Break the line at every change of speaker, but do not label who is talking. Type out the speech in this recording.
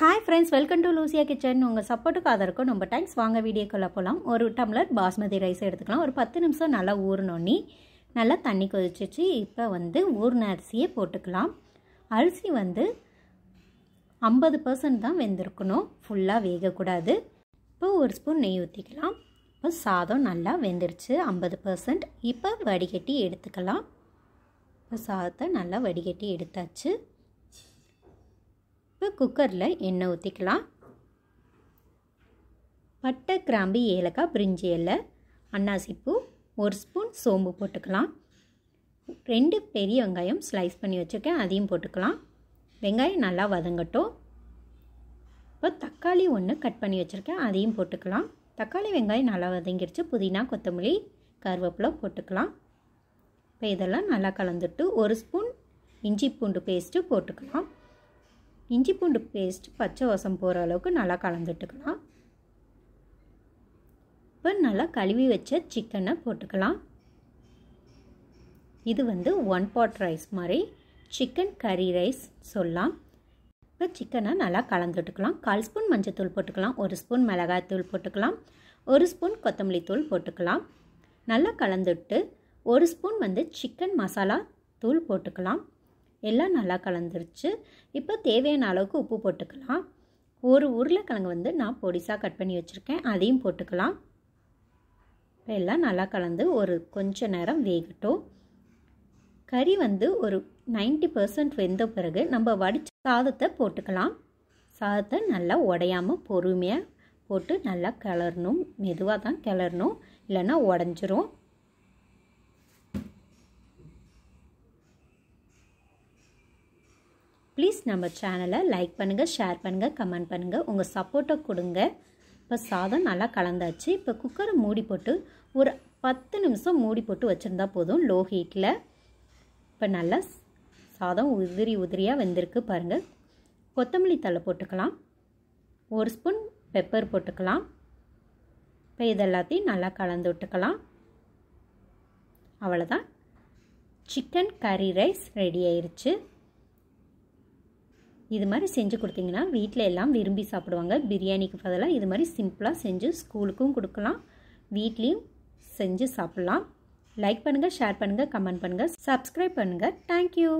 hi friends welcome to Lucia kitchen உங்கள் சப்போர்ட்டுக்கு அதற்கும் ரொம்ப தேங்க்ஸ் வாங்க வீடியோக்குள்ளே போகலாம் ஒரு டம்ளர் பாஸ்மதி ரைஸ் எடுத்துக்கலாம் ஒரு பத்து நிமிஷம் நல்லா ஊறினோன்னி நல்லா தண்ணி கொதிச்சிச்சு இப்போ வந்து ஊறின அரிசியை போட்டுக்கலாம் அரிசி வந்து ஐம்பது பர்சன்ட் தான் வெந்திருக்கணும் ஃபுல்லாக வேகக்கூடாது இப்போ ஒரு ஸ்பூன் நெய் ஊற்றிக்கலாம் இப்போ சாதம் நல்லா வெந்துருச்சு ஐம்பது பர்சன்ட் இப்போ வடிகட்டி எடுத்துக்கலாம் இப்போ சாதத்தை நல்லா வடிகட்டி எடுத்தாச்சு இப்போ குக்கரில் எண்ணெய் ஊற்றிக்கலாம் பட்டை கிராம்பு ஏலக்காய் பிரிஞ்சி இலை அன்னாசிப்பூ ஒரு ஸ்பூன் சோம்பு போட்டுக்கலாம் ரெண்டு பெரிய வெங்காயம் ஸ்லைஸ் பண்ணி வச்சுருக்கேன் அதையும் போட்டுக்கலாம் வெங்காயம் நல்லா வதங்கட்டும் இப்போ தக்காளி ஒன்று கட் பண்ணி வச்சுருக்கேன் அதையும் போட்டுக்கலாம் தக்காளி வெங்காயம் நல்லா வதங்கிடுச்சு புதினா கொத்தமல்லி கருவேப்பிலை போட்டுக்கலாம் இப்போ இதெல்லாம் நல்லா கலந்துட்டு ஒரு ஸ்பூன் இஞ்சி பூண்டு பேஸ்ட்டு போட்டுக்கலாம் இஞ்சி பூண்டு பேஸ்ட் பச்சை வசம் போகிற அளவுக்கு நல்லா கலந்துட்டுக்கலாம் இப்போ நல்லா கழுவி வச்ச சிக்கனை போட்டுக்கலாம் இது வந்து ஒன் பாட் ரைஸ் மாதிரி சிக்கன் கறி ரைஸ் சொல்லலாம் இப்போ சிக்கனை நல்லா கலந்துட்டுக்கலாம் கால் ஸ்பூன் மஞ்சத்தூள் போட்டுக்கலாம் ஒரு ஸ்பூன் மிளகாய்த்தூள் போட்டுக்கலாம் ஒரு ஸ்பூன் கொத்தமல்லி தூள் போட்டுக்கலாம் நல்லா கலந்துட்டு ஒரு ஸ்பூன் வந்து சிக்கன் மசாலா தூள் போட்டுக்கலாம் எல்லாம் நல்லா கலந்துருச்சு இப்போ தேவையான அளவுக்கு உப்பு போட்டுக்கலாம் ஒரு உருளைக்கிழங்கு வந்து நான் பொடிசாக கட் பண்ணி வச்சுருக்கேன் அதையும் போட்டுக்கலாம் இப்போ எல்லாம் நல்லா கலந்து ஒரு கொஞ்ச நேரம் வேகட்டும் கறி வந்து ஒரு நைன்டி பர்சன்ட் வெந்த பிறகு நம்ம வடிச்ச சாதத்தை போட்டுக்கலாம் சாதத்தை நல்லா உடையாமல் பொறுமையாக போட்டு நல்லா கிளறணும் மெதுவாக தான் கிளறணும் இல்லைன்னா உடஞ்சிரும் ப்ளீஸ் நம்ம சேனலை லைக் பண்ணுங்கள் ஷேர் பண்ணுங்கள் கமெண்ட் பண்ணுங்கள் உங்கள் சப்போர்ட்டை கொடுங்க இப்போ சாதம் நல்லா கலந்தாச்சு இப்போ குக்கரை மூடி போட்டு ஒரு பத்து நிமிஷம் மூடி போட்டு வச்சுருந்தா போதும் லோ ஹீட்டில் இப்போ நல்லா சாதம் உதிரி உதிரியாக வெந்திருக்கு பாருங்கள் கொத்தமல்லி தலை போட்டுக்கலாம் ஒரு ஸ்பூன் பெப்பர் போட்டுக்கலாம் இப்போ இதெல்லாத்தையும் நல்லா கலந்து விட்டுக்கலாம் அவ்வளோதான் சிக்கன் கறி ரைஸ் ரெடி ஆயிடுச்சு இது மாதிரி செஞ்சு கொடுத்தீங்கன்னா வீட்டில் எல்லாம் விரும்பி சாப்பிடுவாங்க பிரியாணிக்கு பதிலாக இது மாதிரி சிம்பிளாக செஞ்சு ஸ்கூலுக்கும் கொடுக்கலாம் வீட்லேயும் செஞ்சு சாப்பிட்லாம் லைக் பண்ணுங்கள் ஷேர் பண்ணுங்கள் கமெண்ட் பண்ணுங்கள் சப்ஸ்கிரைப் பண்ணுங்கள் தேங்க்யூ